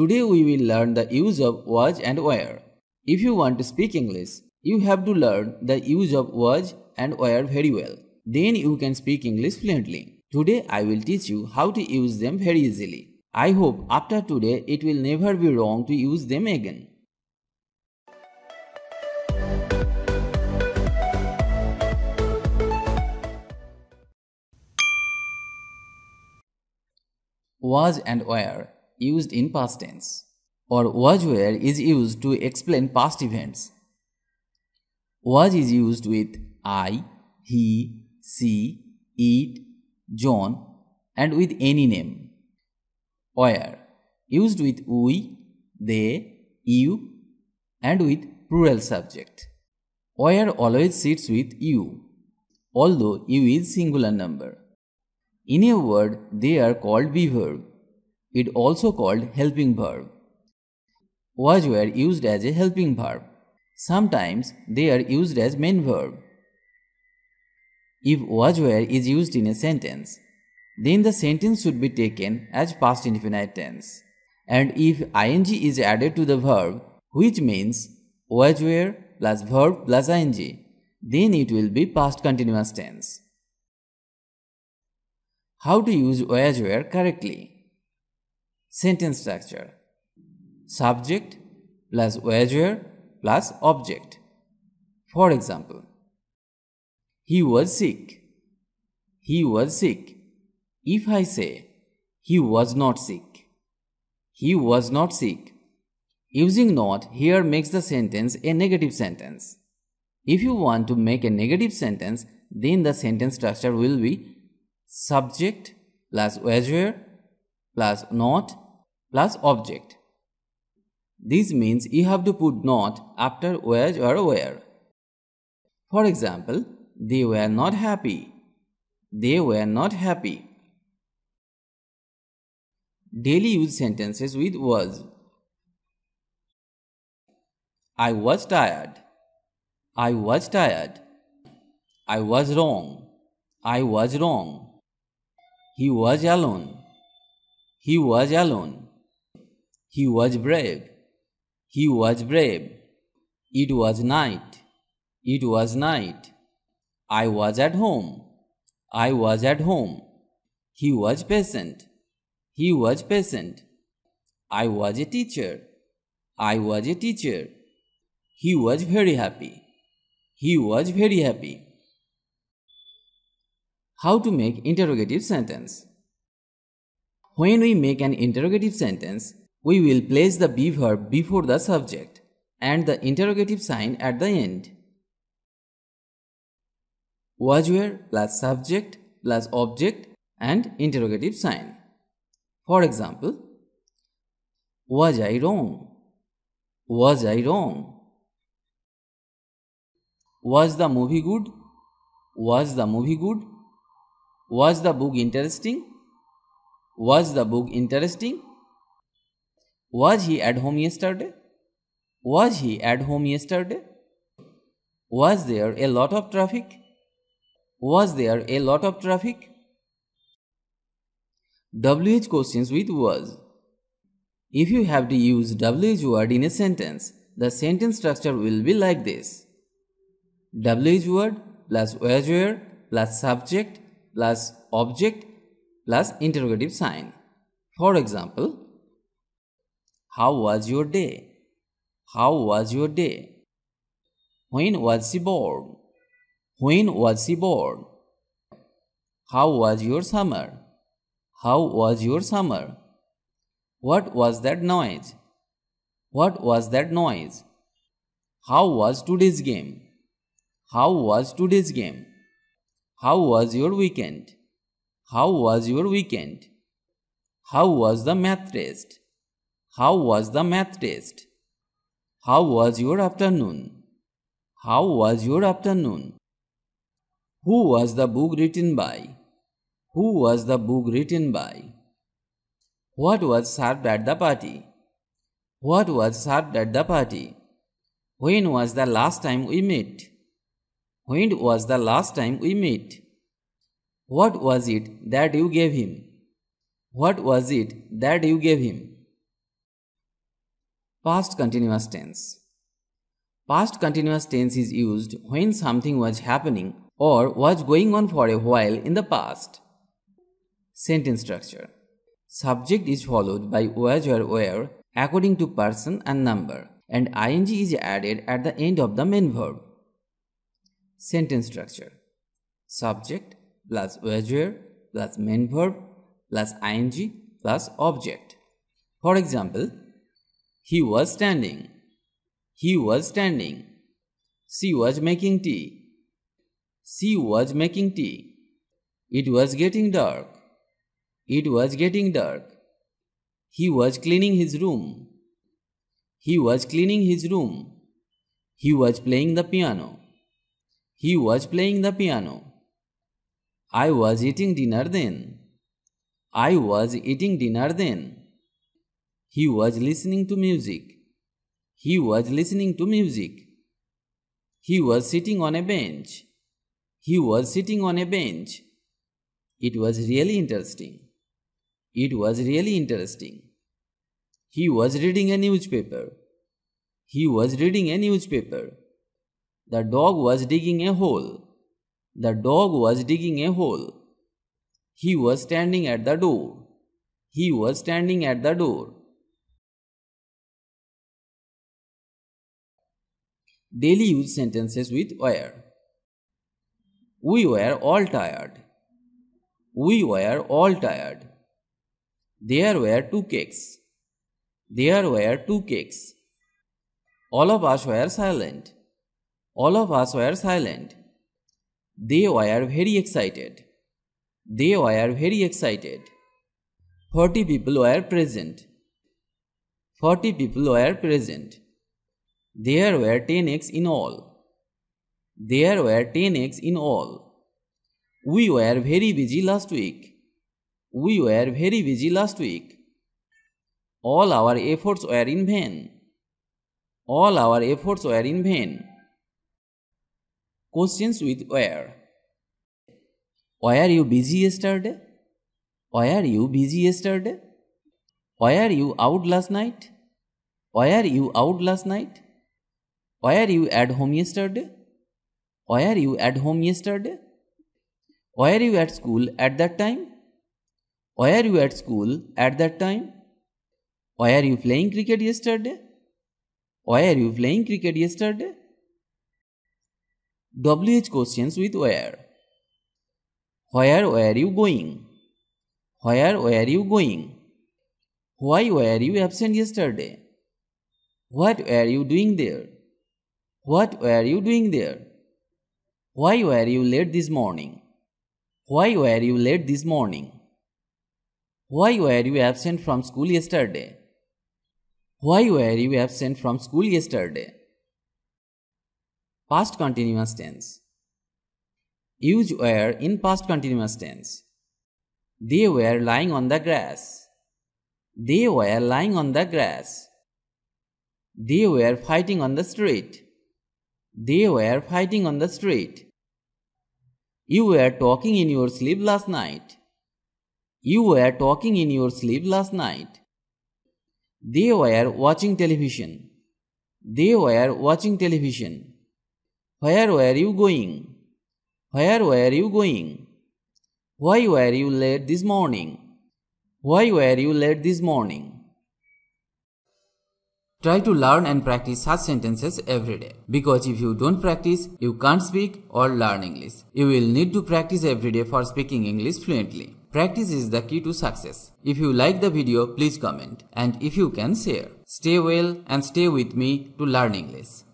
Today we will learn the use of was and were. If you want to speak English, you have to learn the use of was and were very well. Then you can speak English fluently. Today I will teach you how to use them very easily. I hope after today it will never be wrong to use them again. Was and were used in past tense, or was were is used to explain past events. Was is used with I, he, she, it, John, and with any name. Where used with we, they, you, and with plural subject. Where always sits with you, although you is singular number. In a word, they are called be verb it also called helping verb, was were used as a helping verb. Sometimes they are used as main verb. If was were is used in a sentence, then the sentence should be taken as past infinite tense. And if ing is added to the verb, which means was were plus verb plus ing, then it will be past continuous tense. How to use was were correctly? sentence structure subject plus wager plus object. For example, he was sick. He was sick. If I say he was not sick, he was not sick. Using not here makes the sentence a negative sentence. If you want to make a negative sentence, then the sentence structure will be subject plus wager plus not plus object. This means you have to put not after where or where. For example, they were not happy. They were not happy. Daily use sentences with was. I was tired. I was tired. I was wrong. I was wrong. He was alone. He was alone. He was brave. He was brave. It was night. It was night. I was at home. I was at home. He was patient. He was patient. I was a teacher. I was a teacher. He was very happy. He was very happy. How to make interrogative sentence When we make an interrogative sentence, we will place the be verb before the subject and the interrogative sign at the end. Was where plus subject plus object and interrogative sign. For example, was I wrong? Was I wrong? Was the movie good? Was the movie good? Was the book interesting? Was the book interesting? Was he at home yesterday? Was he at home yesterday? Was there a lot of traffic? Was there a lot of traffic? WH questions with was. If you have to use WH word in a sentence, the sentence structure will be like this. WH word plus was were plus subject plus object plus interrogative sign. For example, how was your day? How was your day? When was she born? When was she born? How was your summer? How was your summer? What was that noise? What was that noise? How was today's game? How was today's game? How was your weekend? How was your weekend? How was the math test? How was the math test? How was your afternoon? How was your afternoon? Who was the book written by? Who was the book written by? What was served at the party? What was served at the party? When was the last time we met? When was the last time we met? What was it that you gave him? What was it that you gave him? Past continuous tense. Past continuous tense is used when something was happening or was going on for a while in the past. Sentence structure. Subject is followed by was or were according to person and number and ing is added at the end of the main verb. Sentence structure. Subject plus was were plus main verb plus ing plus object. For example, he was standing. He was standing. She was making tea. She was making tea. It was getting dark. It was getting dark. He was cleaning his room. He was cleaning his room. He was playing the piano. He was playing the piano. I was eating dinner then. I was eating dinner then. He was listening to music. He was listening to music. He was sitting on a bench. He was sitting on a bench. It was really interesting. It was really interesting. He was reading a newspaper. He was reading a newspaper. The dog was digging a hole. The dog was digging a hole. He was standing at the door. He was standing at the door. daily use sentences with were. We were all tired. We were all tired. There were two cakes. There were two cakes. All of us were silent. All of us were silent. They were very excited. They were very excited. Forty people were present. Forty people were present. There were 10 eggs in all. There were 10 eggs in all. We were very busy last week. We were very busy last week. All our efforts were in vain. All our efforts were in vain. Questions with where. Why are you busy yesterday? Why are you busy yesterday? Why are you out last night? Why are you out last night? Were you at home yesterday? Were you at home yesterday? Were you at school at that time? Were you at school at that time? Were you playing cricket yesterday? Were you playing cricket yesterday? WH questions with where. Where were you going? Where were you going? Why were you absent yesterday? What were you doing there? What were you doing there? Why were you late this morning? Why were you late this morning? Why were you absent from school yesterday? Why were you absent from school yesterday? Past continuous tense. Use were in past continuous tense. They were lying on the grass. They were lying on the grass. They were fighting on the street. They were fighting on the street. You were talking in your sleep last night. You were talking in your sleep last night. They were watching television. They were watching television. Where were you going? Where were you going? Why were you late this morning? Why were you late this morning? Try to learn and practice such sentences every day. Because if you don't practice, you can't speak or learn English. You will need to practice every day for speaking English fluently. Practice is the key to success. If you like the video, please comment. And if you can, share. Stay well and stay with me to learn English.